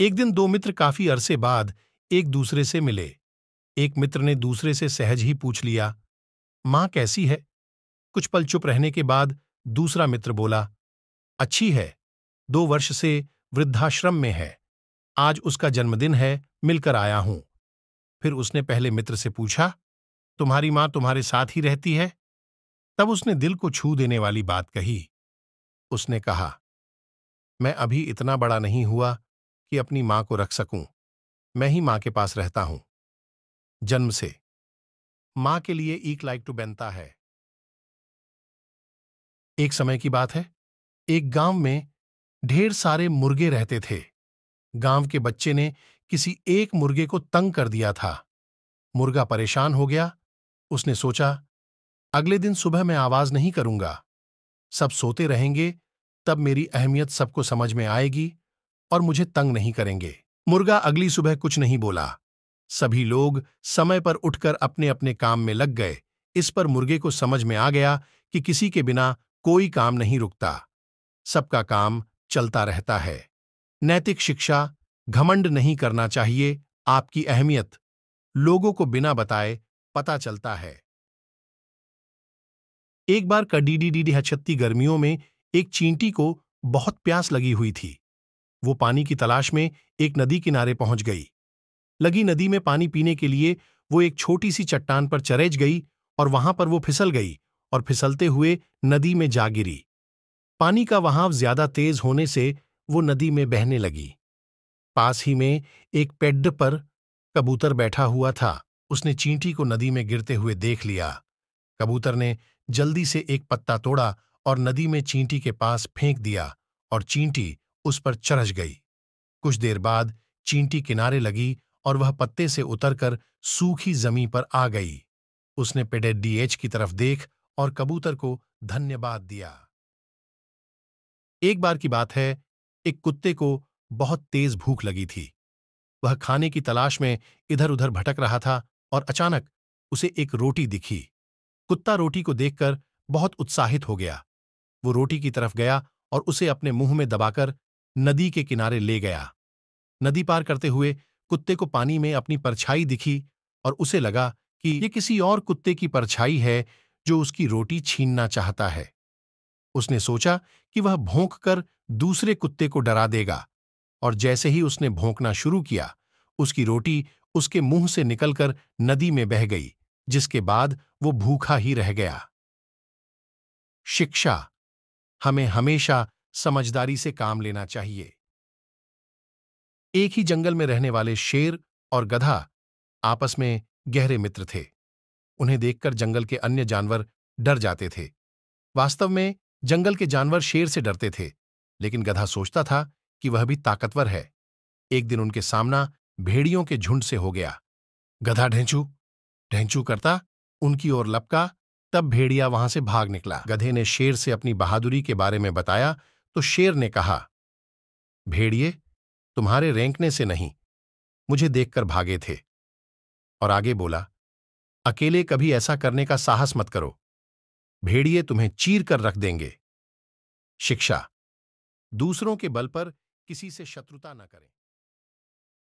एक दिन दो मित्र काफी अरसे बाद एक दूसरे से मिले एक मित्र ने दूसरे से सहज ही पूछ लिया मां कैसी है कुछ पल चुप रहने के बाद दूसरा मित्र बोला अच्छी है दो वर्ष से वृद्धाश्रम में है आज उसका जन्मदिन है मिलकर आया हूं फिर उसने पहले मित्र से पूछा तुम्हारी मां तुम्हारे साथ ही रहती है तब उसने दिल को छू देने वाली बात कही उसने कहा मैं अभी इतना बड़ा नहीं हुआ कि अपनी मां को रख सकूं मैं ही मां के पास रहता हूं जन्म से मां के लिए एक लाइक टू बनता है एक समय की बात है एक गांव में ढेर सारे मुर्गे रहते थे गांव के बच्चे ने किसी एक मुर्गे को तंग कर दिया था मुर्गा परेशान हो गया उसने सोचा अगले दिन सुबह मैं आवाज नहीं करूंगा सब सोते रहेंगे तब मेरी अहमियत सबको समझ में आएगी और मुझे तंग नहीं करेंगे मुर्गा अगली सुबह कुछ नहीं बोला सभी लोग समय पर उठकर अपने अपने काम में लग गए इस पर मुर्गे को समझ में आ गया कि किसी के बिना कोई काम नहीं रुकता सबका काम चलता रहता है नैतिक शिक्षा घमंड नहीं करना चाहिए आपकी अहमियत लोगों को बिना बताए पता चलता है एक बार कडीडी डीडी हछत्ती गर्मियों में एक चींटी को बहुत प्यास लगी हुई थी वो पानी की तलाश में एक नदी किनारे पहुंच गई लगी नदी में पानी पीने के लिए वो एक छोटी सी चट्टान पर चरेज गई और वहां पर वो फिसल गई और फिसलते हुए नदी में जा गिरी पानी का वहाव ज्यादा तेज होने से वो नदी में बहने लगी पास ही में एक पेड पर कबूतर बैठा हुआ था उसने चींटी को नदी में गिरते हुए देख लिया कबूतर ने जल्दी से एक पत्ता तोड़ा और नदी में चींटी के पास फेंक दिया और चींटी उस पर चरच गई कुछ देर बाद चींटी किनारे लगी और वह पत्ते से उतरकर सूखी जमी पर आ गई उसने पेडेट डीएच की तरफ देख और कबूतर को धन्यवाद दिया एक बार की बात है एक कुत्ते को बहुत तेज भूख लगी थी वह खाने की तलाश में इधर उधर भटक रहा था और अचानक उसे एक रोटी दिखी कुत्ता रोटी को देखकर बहुत उत्साहित हो गया वो रोटी की तरफ गया और उसे अपने मुंह में दबाकर नदी के किनारे ले गया नदी पार करते हुए कुत्ते को पानी में अपनी परछाई दिखी और उसे लगा कि ये किसी और कुत्ते की परछाई है जो उसकी रोटी छीनना चाहता है उसने सोचा कि वह भोंक कर दूसरे कुत्ते को डरा देगा और जैसे ही उसने भोंकना शुरू किया उसकी रोटी उसके मुंह से निकलकर नदी में बह गई जिसके बाद वो भूखा ही रह गया शिक्षा हमें हमेशा समझदारी से काम लेना चाहिए एक ही जंगल में रहने वाले शेर और गधा आपस में गहरे मित्र थे उन्हें देखकर जंगल के अन्य जानवर डर जाते थे वास्तव में जंगल के जानवर शेर से डरते थे लेकिन गधा सोचता था कि वह भी ताकतवर है एक दिन उनके सामना भेड़ियों के झुंड से हो गया गधा ढेंचू ढेंचू करता उनकी ओर लपका तब भेड़िया वहां से भाग निकला गधे ने शेर से अपनी बहादुरी के बारे में बताया तो शेर ने कहा भेड़िए तुम्हारे रेंकने से नहीं मुझे देखकर भागे थे और आगे बोला अकेले कभी ऐसा करने का साहस मत करो भेड़िए तुम्हें चीर कर रख देंगे शिक्षा दूसरों के बल पर किसी से शत्रुता न करें